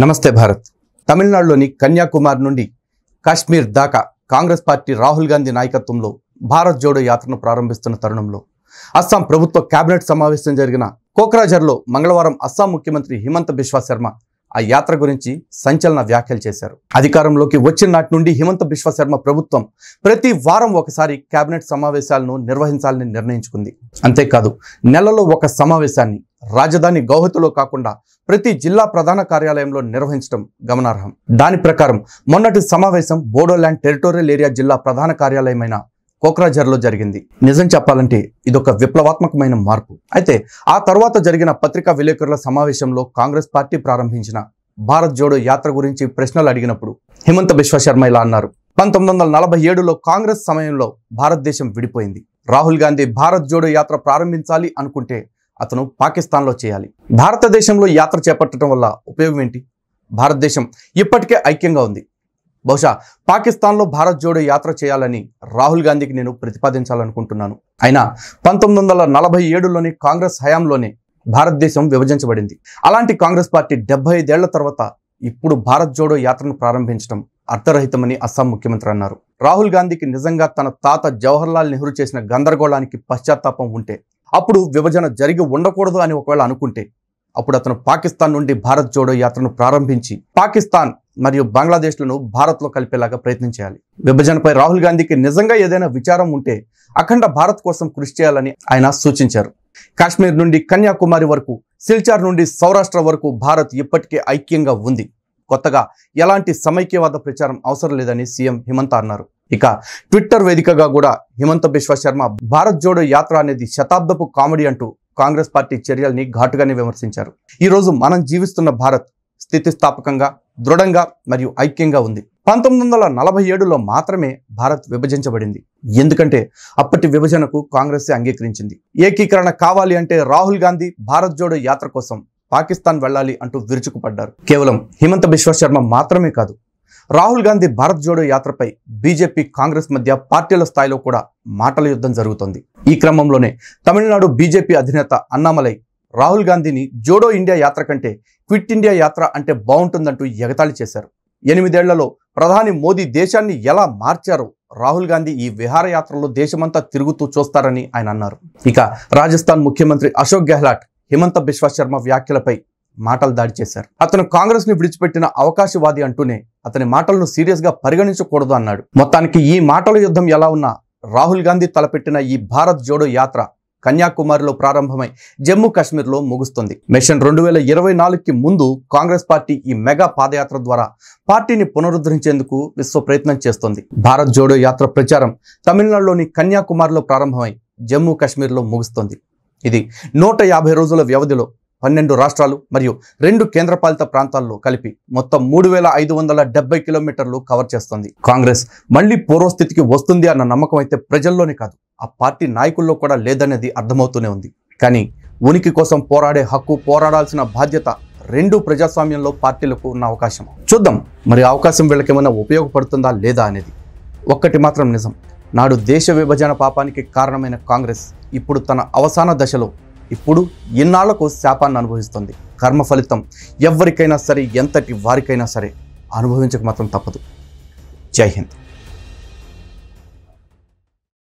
నమస్తే భారత్ తమిళనాడులోని కన్యాకుమారి నుండి కాశ్మీర్ దాకా కాంగ్రెస్ పార్టీ రాహుల్ గాంధీ నాయకత్వంలో భారత్ జోడో యాత్రను ప్రారంభిస్తున్న తరుణంలో అస్సాం ప్రభుత్వ కేబినెట్ సమావేశం జరిగిన కోక్రాజర్లో మంగళవారం అస్సాం ముఖ్యమంత్రి హిమంత బిశ్వా శర్మ ఆ యాత్ర గురించి సంచలన వ్యాఖ్యలు చేశారు అధికారంలోకి వచ్చిన నాటి నుండి హిమంత బిశ్వశర్మ ప్రభుత్వం ప్రతి వారం ఒకసారి కేబినెట్ సమావేశాలను నిర్వహించాలని నిర్ణయించుకుంది అంతేకాదు నెలలో ఒక సమావేశాన్ని రాజధాని గౌహతిలో కాకుండా ప్రతి జిల్లా ప్రధాన కార్యాలయంలో నిర్వహించడం గమనార్హం దాని ప్రకారం మొన్నటి సమావేశం బోడోల్యాండ్ టెరిటోరియల్ ఏరియా జిల్లా ప్రధాన కార్యాలయమైన కోక్రాజర్లో జరిగింది నిజం చెప్పాలంటే ఇదొక విప్లవాత్మకమైన మార్పు అయితే ఆ తర్వాత జరిగిన పత్రికా విలేకరుల సమావేశంలో కాంగ్రెస్ పార్టీ ప్రారంభించిన భారత్ జోడో యాత్ర గురించి ప్రశ్నలు అడిగినప్పుడు హిమంత బిశ్వ శర్మ ఇలా అన్నారు పంతొమ్మిది వందల నలభై ఏడులో కాంగ్రెస్ సమయంలో భారతదేశం విడిపోయింది రాహుల్ గాంధీ భారత్ జోడో యాత్ర ప్రారంభించాలి అనుకుంటే అతను పాకిస్తాన్లో చేయాలి భారతదేశంలో యాత్ర చేపట్టడం వల్ల ఉపయోగం ఏంటి భారతదేశం ఇప్పటికే ఐక్యంగా ఉంది బహుశా పాకిస్తాన్లో భారత్ జోడో యాత్ర చేయాలని రాహుల్ గాంధీకి నేను ప్రతిపాదించాలనుకుంటున్నాను అయినా పంతొమ్మిది వందల నలభై ఏడులోని కాంగ్రెస్ హయాంలోనే భారతదేశం విభజించబడింది అలాంటి కాంగ్రెస్ పార్టీ డెబ్బై ఐదేళ్ల తర్వాత ఇప్పుడు భారత్ జోడో యాత్రను ప్రారంభించడం అర్థరహితమని అస్సాం ముఖ్యమంత్రి అన్నారు రాహుల్ గాంధీకి నిజంగా తన తాత జవహర్లాల్ నెహ్రూ చేసిన గందరగోళానికి పశ్చాత్తాపం ఉంటే అప్పుడు విభజన జరిగి ఉండకూడదు అని ఒకవేళ అనుకుంటే అప్పుడు అతను పాకిస్తాన్ నుండి భారత్ జోడో యాత్రను ప్రారంభించి పాకిస్తాన్ మరియు బంగ్లాదేశ్లను భారత్లో కలిపేలాగా ప్రయత్నం చేయాలి విభజనపై రాహుల్ గాంధీకి నిజంగా ఏదైనా విచారం ఉంటే అఖండ భారత్ కోసం కృషి చేయాలని ఆయన సూచించారు కాశ్మీర్ నుండి కన్యాకుమారి వరకు సిల్చార్ నుండి సౌరాష్ట్ర వరకు భారత్ ఇప్పటికే ఐక్యంగా ఉంది కొత్తగా ఎలాంటి సమైక్యవాద ప్రచారం అవసరం లేదని సీఎం హిమంత అన్నారు ఇక ట్విట్టర్ వేదికగా కూడా హిమంత బిశ్వ శర్మ భారత్ జోడో యాత్ర అనేది శతాబ్దపు కామెడీ అంటూ కాంగ్రెస్ పార్టీ చర్యల్ని ఘాటుగానే విమర్శించారు ఈరోజు మనం జీవిస్తున్న భారత్ స్థితిస్థాపకంగా దృఢంగా మరియు ఐక్యంగా ఉంది పంతొమ్మిది వందల నలభై ఏడులో మాత్రమే భారత్ విభజించబడింది ఎందుకంటే అప్పటి విభజనకు కాంగ్రెస్ అంగీకరించింది ఏకీకరణ కావాలి అంటే రాహుల్ గాంధీ భారత్ జోడో యాత్ర కోసం పాకిస్తాన్ వెళ్ళాలి అంటూ విరుచుకుపడ్డారు కేవలం హిమంత బిశ్వ శర్మ మాత్రమే కాదు రాహుల్ గాంధీ భారత్ జోడో యాత్రపై బీజేపీ కాంగ్రెస్ మధ్య పార్టీల స్థాయిలో కూడా మాటల యుద్ధం జరుగుతోంది ఈ క్రమంలోనే తమిళనాడు బీజేపీ అధినేత అన్నామలై రాహుల్ గాంధీని జోడో ఇండియా యాత్ర కంటే క్విట్ ఇండియా యాత్ర అంటే బాగుంటుందంటూ ఎగతాళి చేశారు ఎనిమిదేళ్లలో ప్రధాని మోదీ దేశాన్ని ఎలా మార్చారో రాహుల్ గాంధీ ఈ విహారయాత్రలో దేశమంతా తిరుగుతూ చూస్తారని ఆయన అన్నారు ఇక రాజస్థాన్ ముఖ్యమంత్రి అశోక్ గెహ్లాట్ హిమంత బిశ్వ శర్మ వ్యాఖ్యలపై మాటలు దాడి చేశారు అతను కాంగ్రెస్ ని విడిచిపెట్టిన అవకాశవాది అంటూనే అతని మాటలను సీరియస్ గా పరిగణించకూడదు అన్నాడు మొత్తానికి ఈ మాటల యుద్ధం ఎలా ఉన్నా రాహుల్ గాంధీ తలపెట్టిన ఈ భారత్ జోడో యాత్ర కన్యాకుమారిలో ప్రారంభమై జమ్మూ కాశ్మీర్లో ముగుస్తుంది మిషన్ రెండు వేల ఇరవై నాలుగుకి ముందు కాంగ్రెస్ పార్టీ ఈ మెగా పాదయాత్ర ద్వారా పార్టీని పునరుద్ధరించేందుకు విశ్వ ప్రయత్నం చేస్తోంది భారత్ జోడో యాత్ర ప్రచారం తమిళనాడులోని కన్యాకుమారిలో ప్రారంభమై జమ్మూ కాశ్మీర్లో ముగుస్తుంది ఇది నూట యాభై రోజుల వ్యవధిలో పన్నెండు రాష్ట్రాలు మరియు రెండు కేంద్రపాలిత ప్రాంతాల్లో కలిపి మొత్తం మూడు వేల ఐదు వందల డెబ్బై కిలోమీటర్లు కవర్ చేస్తుంది కాంగ్రెస్ మళ్లీ పూర్వస్థితికి వస్తుంది అన్న నమ్మకం అయితే ప్రజల్లోనే కాదు ఆ పార్టీ నాయకుల్లో కూడా లేదనేది అర్థమవుతూనే ఉంది కానీ ఉనికి కోసం పోరాడే హక్కు పోరాడాల్సిన బాధ్యత రెండు ప్రజాస్వామ్యంలో పార్టీలకు ఉన్న అవకాశం చూద్దాం మరి అవకాశం వీళ్ళకేమైనా ఉపయోగపడుతుందా లేదా అనేది ఒక్కటి మాత్రం నిజం నాడు దేశ విభజన పాపానికి కారణమైన కాంగ్రెస్ ఇప్పుడు తన అవసాన దశలో ఇప్పుడు ఇన్నాళ్లకు శాపాన్ని అనుభవిస్తుంది కర్మ ఫలితం ఎవరికైనా సరే ఎంతటి వారికైనా సరే అనుభవించక మాత్రం తప్పదు జై హింద్